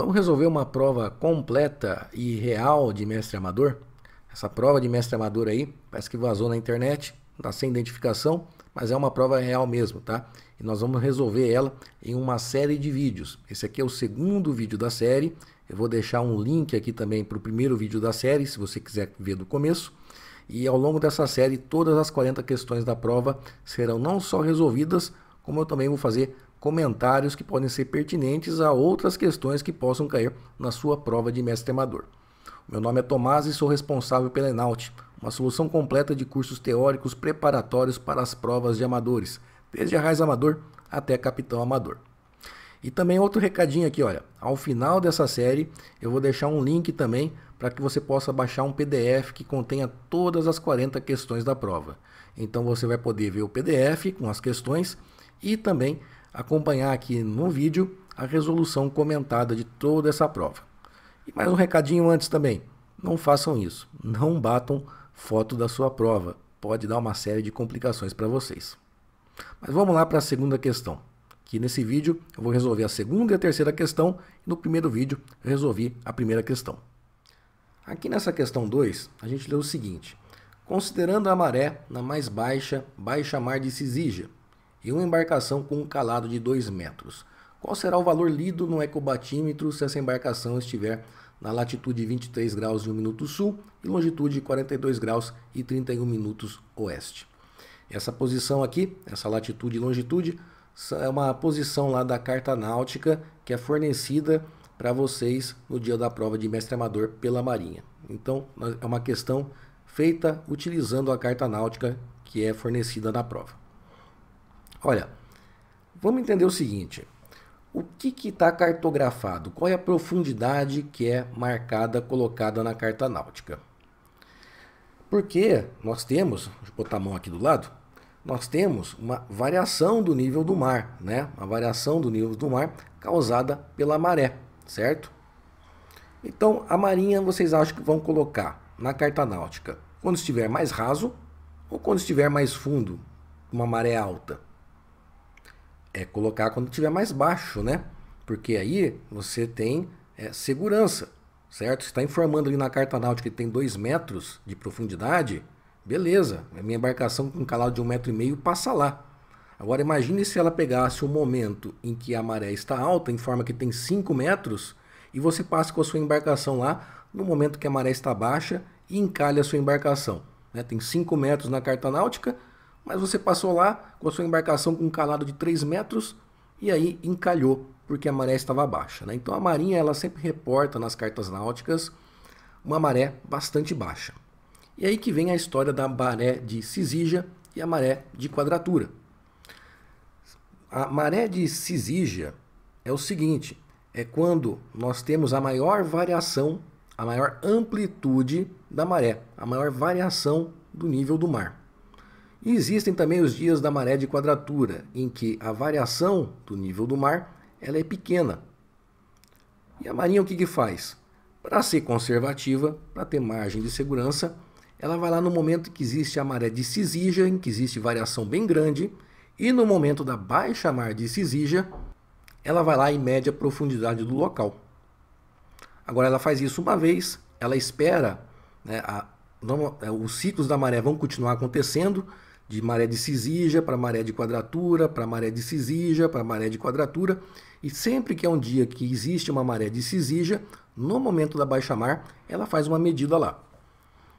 Vamos resolver uma prova completa e real de mestre amador? Essa prova de mestre amador aí, parece que vazou na internet, está sem identificação, mas é uma prova real mesmo, tá? E nós vamos resolver ela em uma série de vídeos. Esse aqui é o segundo vídeo da série. Eu vou deixar um link aqui também para o primeiro vídeo da série, se você quiser ver do começo. E ao longo dessa série, todas as 40 questões da prova serão não só resolvidas, como eu também vou fazer comentários que podem ser pertinentes a outras questões que possam cair na sua prova de mestre amador. Meu nome é Tomás e sou responsável pela Enaut, uma solução completa de cursos teóricos preparatórios para as provas de amadores, desde a raiz amador até capitão amador. E também outro recadinho aqui, olha, ao final dessa série eu vou deixar um link também para que você possa baixar um PDF que contenha todas as 40 questões da prova. Então você vai poder ver o PDF com as questões e também acompanhar aqui no vídeo a resolução comentada de toda essa prova. E mais um recadinho antes também. Não façam isso. Não batam foto da sua prova. Pode dar uma série de complicações para vocês. Mas vamos lá para a segunda questão. Que nesse vídeo eu vou resolver a segunda e a terceira questão. E no primeiro vídeo resolvi a primeira questão. Aqui nessa questão 2, a gente leu o seguinte. Considerando a maré na mais baixa, baixa mar de Cisígia, e uma embarcação com um calado de 2 metros. Qual será o valor lido no ecobatímetro se essa embarcação estiver na latitude 23 graus e 1 minuto sul e longitude 42 graus e 31 minutos oeste? Essa posição aqui, essa latitude e longitude, é uma posição lá da carta náutica que é fornecida para vocês no dia da prova de mestre amador pela Marinha. Então, é uma questão feita utilizando a carta náutica que é fornecida na prova. Olha, vamos entender o seguinte: o que está cartografado? Qual é a profundidade que é marcada, colocada na carta náutica? Porque nós temos, deixa eu botar a mão aqui do lado, nós temos uma variação do nível do mar, né? Uma variação do nível do mar causada pela maré, certo? Então, a marinha vocês acham que vão colocar na carta náutica quando estiver mais raso ou quando estiver mais fundo, uma maré alta? é colocar quando tiver mais baixo, né? Porque aí você tem é, segurança, certo? está informando ali na carta náutica que tem 2 metros de profundidade, beleza. A minha embarcação com um calado de um metro e meio passa lá. Agora imagine se ela pegasse o momento em que a maré está alta, informa que tem 5 metros, e você passa com a sua embarcação lá no momento que a maré está baixa e encalha a sua embarcação. Né? Tem 5 metros na carta náutica, mas você passou lá com a sua embarcação com um calado de 3 metros e aí encalhou porque a maré estava baixa. Né? Então a marinha ela sempre reporta nas cartas náuticas uma maré bastante baixa. E aí que vem a história da maré de Cisija e a maré de quadratura. A maré de Cisija é o seguinte: é quando nós temos a maior variação, a maior amplitude da maré, a maior variação do nível do mar. E existem também os dias da maré de quadratura, em que a variação do nível do mar ela é pequena. E a marinha o que, que faz? Para ser conservativa, para ter margem de segurança, ela vai lá no momento que existe a maré de cisija, em que existe variação bem grande, e no momento da baixa mar de cisija, ela vai lá e mede a profundidade do local. Agora ela faz isso uma vez, ela espera, né, a, é, os ciclos da maré vão continuar acontecendo, de maré de cisija para maré de quadratura, para maré de cisija, para maré de quadratura. E sempre que é um dia que existe uma maré de cisija, no momento da baixa mar, ela faz uma medida lá.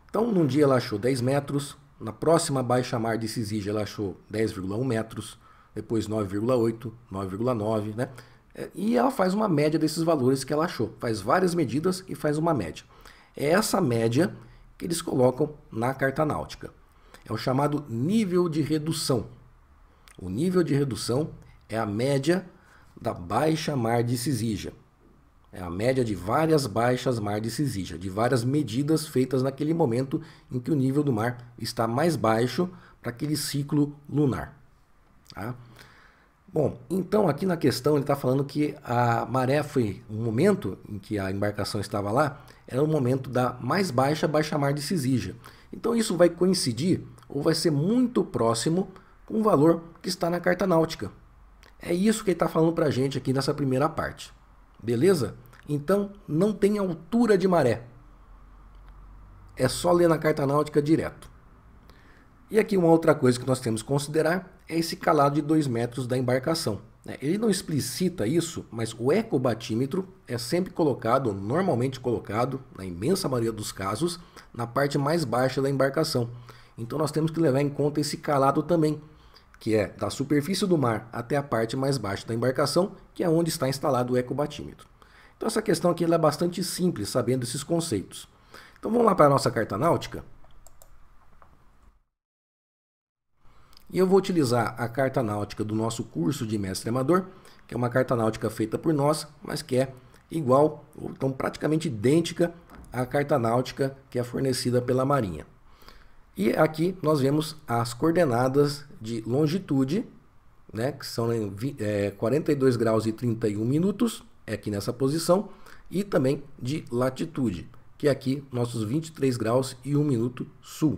Então, num dia ela achou 10 metros, na próxima baixa mar de cisija ela achou 10,1 metros, depois 9,8, 9,9, né? É, e ela faz uma média desses valores que ela achou. Faz várias medidas e faz uma média. É essa média que eles colocam na carta náutica é o chamado nível de redução. O nível de redução é a média da baixa mar de cisija. É a média de várias baixas mar de cisija, de várias medidas feitas naquele momento em que o nível do mar está mais baixo para aquele ciclo lunar. Tá? Bom, então aqui na questão ele está falando que a maré foi um momento em que a embarcação estava lá, era o momento da mais baixa baixa mar de cisija. Então isso vai coincidir ou vai ser muito próximo com o valor que está na carta náutica. É isso que ele está falando para a gente aqui nessa primeira parte. Beleza? Então não tem altura de maré. É só ler na carta náutica direto. E aqui uma outra coisa que nós temos que considerar é esse calado de 2 metros da embarcação. Né, ele não explicita isso, mas o ecobatímetro é sempre colocado, normalmente colocado, na imensa maioria dos casos, na parte mais baixa da embarcação. Então nós temos que levar em conta esse calado também, que é da superfície do mar até a parte mais baixa da embarcação, que é onde está instalado o ecobatímetro. Então essa questão aqui é bastante simples, sabendo esses conceitos. Então vamos lá para a nossa carta náutica? E eu vou utilizar a carta náutica do nosso curso de mestre amador, que é uma carta náutica feita por nós, mas que é igual, ou então praticamente idêntica à carta náutica que é fornecida pela Marinha. E aqui nós vemos as coordenadas de longitude, né, que são é, 42 graus e 31 minutos, é aqui nessa posição, e também de latitude, que é aqui nossos 23 graus e 1 minuto sul.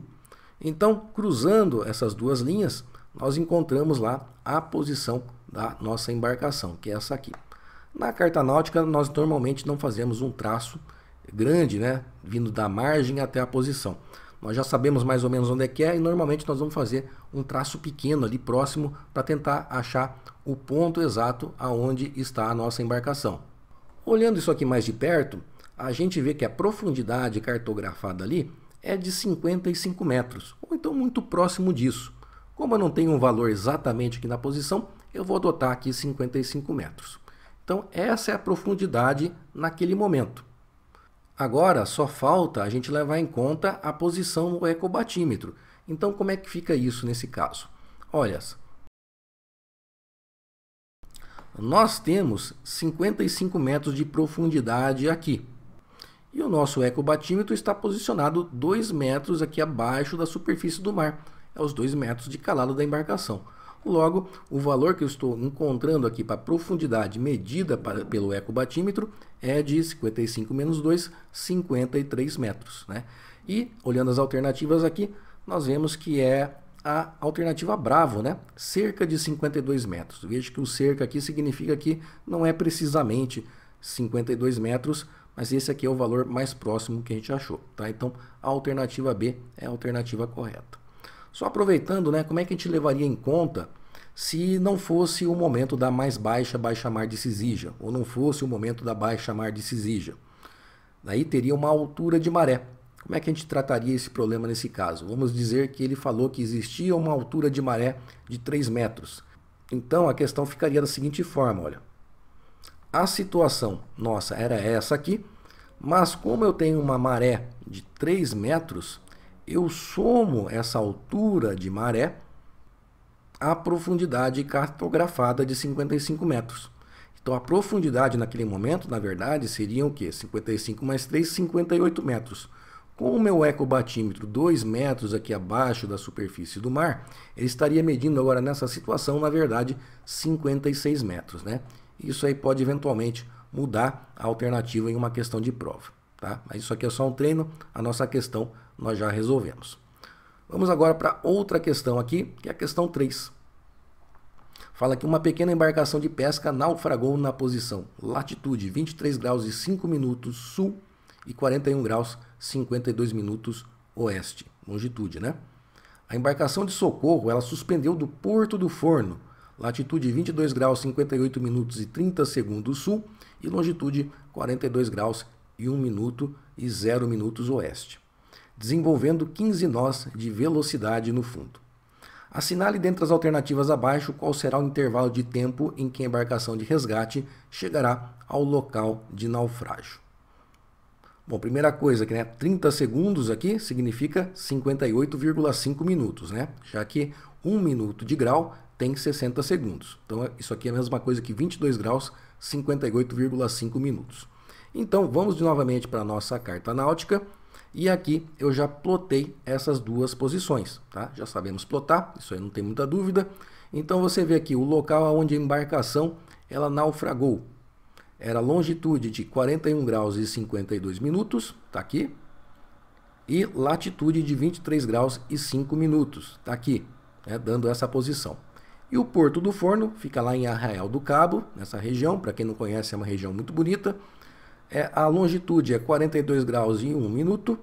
Então, cruzando essas duas linhas, nós encontramos lá a posição da nossa embarcação, que é essa aqui. Na carta náutica, nós normalmente não fazemos um traço grande, né, vindo da margem até a posição. Nós já sabemos mais ou menos onde é que é e normalmente nós vamos fazer um traço pequeno ali próximo para tentar achar o ponto exato aonde está a nossa embarcação. Olhando isso aqui mais de perto, a gente vê que a profundidade cartografada ali é de 55 metros, ou então muito próximo disso. Como eu não tenho um valor exatamente aqui na posição, eu vou adotar aqui 55 metros. Então essa é a profundidade naquele momento. Agora só falta a gente levar em conta a posição do ecobatímetro. Então como é que fica isso nesse caso? Olha, nós temos 55 metros de profundidade aqui e o nosso ecobatímetro está posicionado 2 metros aqui abaixo da superfície do mar, é os 2 metros de calado da embarcação. Logo, o valor que eu estou encontrando aqui para a profundidade medida para, pelo ecobatímetro é de 55 menos 2, 53 metros. Né? E, olhando as alternativas aqui, nós vemos que é a alternativa Bravo, né? cerca de 52 metros. Veja que o cerca aqui significa que não é precisamente 52 metros, mas esse aqui é o valor mais próximo que a gente achou, tá? Então, a alternativa B é a alternativa correta. Só aproveitando, né, como é que a gente levaria em conta se não fosse o momento da mais baixa baixa mar de Cisija, ou não fosse o momento da baixa mar de Cisija? Daí teria uma altura de maré. Como é que a gente trataria esse problema nesse caso? Vamos dizer que ele falou que existia uma altura de maré de 3 metros. Então, a questão ficaria da seguinte forma, olha a situação nossa era essa aqui, mas como eu tenho uma maré de 3 metros, eu somo essa altura de maré à profundidade cartografada de 55 metros. Então a profundidade naquele momento, na verdade, seriam o quê? 55 mais 3, 58 metros. Com o meu ecobatímetro 2 metros aqui abaixo da superfície do mar, ele estaria medindo agora nessa situação, na verdade, 56 metros, né? Isso aí pode eventualmente mudar a alternativa em uma questão de prova. Tá? Mas isso aqui é só um treino, a nossa questão nós já resolvemos. Vamos agora para outra questão aqui, que é a questão 3. Fala que uma pequena embarcação de pesca naufragou na posição latitude 23 graus e 5 minutos sul e 41 graus 52 minutos oeste, longitude, né? A embarcação de socorro, ela suspendeu do porto do forno latitude 22 graus 58 minutos e 30 segundos sul e longitude 42 graus e 1 minuto e 0 minutos oeste, desenvolvendo 15 nós de velocidade no fundo. Assinale dentre as alternativas abaixo qual será o intervalo de tempo em que a embarcação de resgate chegará ao local de naufrágio. Bom, primeira coisa que né, 30 segundos aqui significa 58,5 minutos, né? Já que 1 minuto de grau tem 60 segundos. Então é, isso aqui é a mesma coisa que 22 graus, 58,5 minutos. Então vamos de novamente para a nossa carta náutica e aqui eu já plotei essas duas posições, tá? Já sabemos plotar, isso aí não tem muita dúvida. Então você vê aqui o local onde a embarcação ela naufragou. Era longitude de 41 graus e 52 minutos, tá aqui. E latitude de 23 graus e 5 minutos, tá aqui, né, dando essa posição. E o Porto do Forno fica lá em Arraial do Cabo, nessa região. Para quem não conhece, é uma região muito bonita. É, a longitude é 42 graus e 1 minuto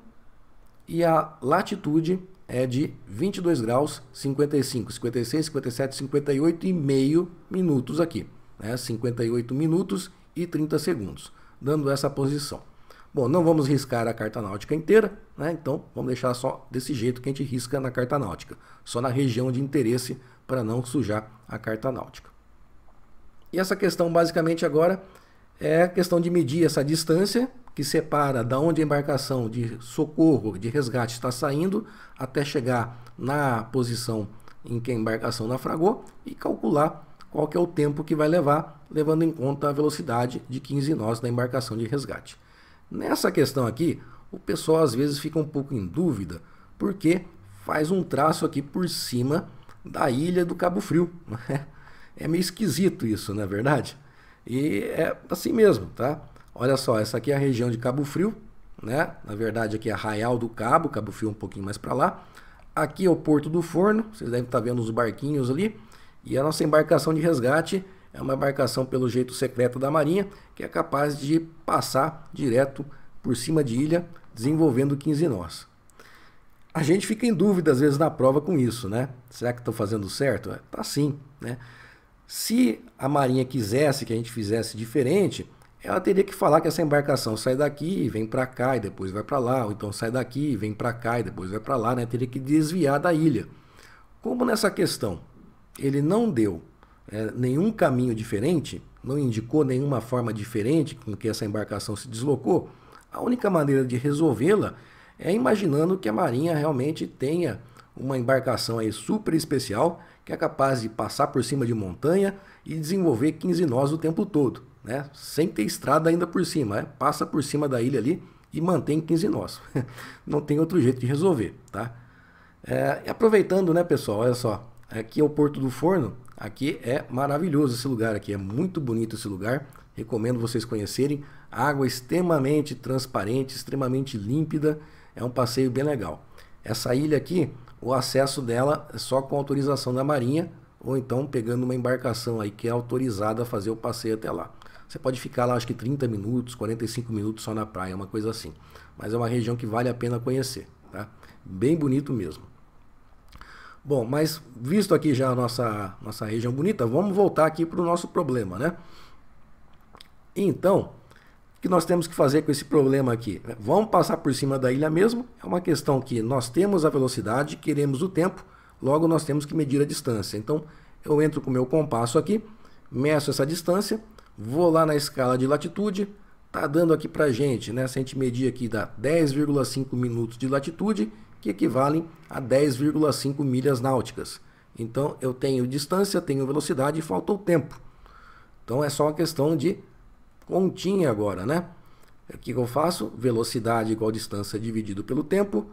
e a latitude é de 22 graus 55, 56, 57, 58 e meio minutos aqui, né? 58 minutos e 30 segundos, dando essa posição. Bom, não vamos riscar a carta náutica inteira, né? Então vamos deixar só desse jeito que a gente risca na carta náutica, só na região de interesse para não sujar a carta náutica. E essa questão basicamente agora é a questão de medir essa distância que separa da onde a embarcação de socorro, de resgate está saindo até chegar na posição em que a embarcação naufragou e calcular qual que é o tempo que vai levar, levando em conta a velocidade de 15 nós da embarcação de resgate. Nessa questão aqui, o pessoal às vezes fica um pouco em dúvida, porque faz um traço aqui por cima da ilha do Cabo Frio. Né? É meio esquisito isso, não é verdade? E é assim mesmo, tá? Olha só, essa aqui é a região de Cabo Frio, né? Na verdade aqui é Arraial do Cabo, Cabo Frio um pouquinho mais para lá. Aqui é o Porto do Forno, vocês devem estar tá vendo os barquinhos ali. E a nossa embarcação de resgate é uma embarcação pelo jeito secreto da Marinha, que é capaz de passar direto por cima de ilha, desenvolvendo 15 nós a gente fica em dúvida às vezes na prova com isso, né? Será que estou fazendo certo? É, tá sim, né? Se a Marinha quisesse que a gente fizesse diferente, ela teria que falar que essa embarcação sai daqui, vem para cá e depois vai para lá, ou então sai daqui, vem para cá e depois vai para lá, né? Teria que desviar da ilha. Como nessa questão ele não deu é, nenhum caminho diferente, não indicou nenhuma forma diferente com que essa embarcação se deslocou, a única maneira de resolvê-la é imaginando que a Marinha realmente tenha uma embarcação aí super especial que é capaz de passar por cima de montanha e desenvolver 15 nós o tempo todo, né? Sem ter estrada ainda por cima, né? passa por cima da ilha ali e mantém 15 nós. Não tem outro jeito de resolver, tá? É, aproveitando, né, pessoal? Olha só, aqui é o Porto do Forno. Aqui é maravilhoso esse lugar aqui, é muito bonito esse lugar. Recomendo vocês conhecerem. Água extremamente transparente, extremamente límpida. É um passeio bem legal. Essa ilha aqui, o acesso dela é só com autorização da Marinha ou então pegando uma embarcação aí que é autorizada a fazer o passeio até lá. Você pode ficar lá acho que 30 minutos, 45 minutos só na praia, uma coisa assim. Mas é uma região que vale a pena conhecer, tá? Bem bonito mesmo. Bom, mas visto aqui já a nossa, nossa região bonita, vamos voltar aqui para o nosso problema, né? Então, que nós temos que fazer com esse problema aqui? Vamos passar por cima da ilha mesmo? É uma questão que nós temos a velocidade, queremos o tempo, logo nós temos que medir a distância. Então, eu entro com o meu compasso aqui, meço essa distância, vou lá na escala de latitude, está dando aqui para a gente, né? se a gente medir aqui, dá 10,5 minutos de latitude, que equivalem a 10,5 milhas náuticas. Então, eu tenho distância, tenho velocidade e faltou tempo. Então, é só uma questão de continha agora, né? O é que eu faço? Velocidade igual distância dividido pelo tempo.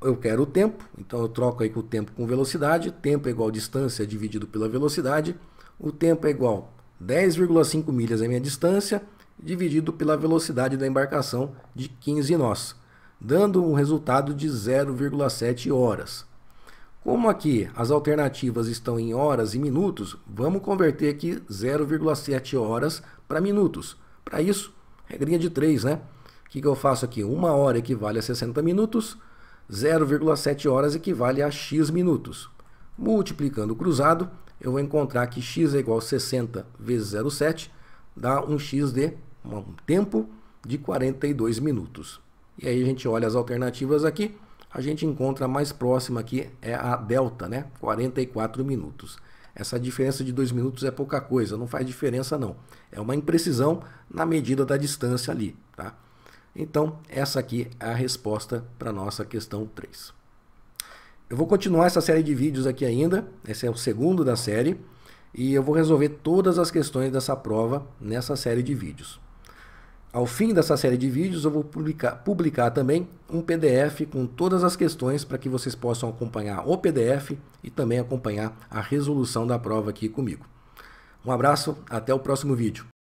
Eu quero o tempo, então eu troco aí o tempo com velocidade. Tempo é igual distância dividido pela velocidade. O tempo é igual 10,5 milhas é minha distância, dividido pela velocidade da embarcação de 15 nós, dando um resultado de 0,7 horas. Como aqui as alternativas estão em horas e minutos, vamos converter aqui 0,7 horas para minutos. Para isso, regrinha de 3, né? O que, que eu faço aqui? Uma hora equivale a 60 minutos, 0,7 horas equivale a x minutos. Multiplicando o cruzado, eu vou encontrar que x é igual a 60 vezes 0,7, dá um x de um tempo de 42 minutos. E aí a gente olha as alternativas aqui a gente encontra a mais próxima aqui é a delta, né? 44 minutos. Essa diferença de 2 minutos é pouca coisa, não faz diferença não. É uma imprecisão na medida da distância ali, tá? Então, essa aqui é a resposta para a nossa questão 3. Eu vou continuar essa série de vídeos aqui ainda, esse é o segundo da série, e eu vou resolver todas as questões dessa prova nessa série de vídeos. Ao fim dessa série de vídeos, eu vou publicar, publicar também um PDF com todas as questões para que vocês possam acompanhar o PDF e também acompanhar a resolução da prova aqui comigo. Um abraço, até o próximo vídeo.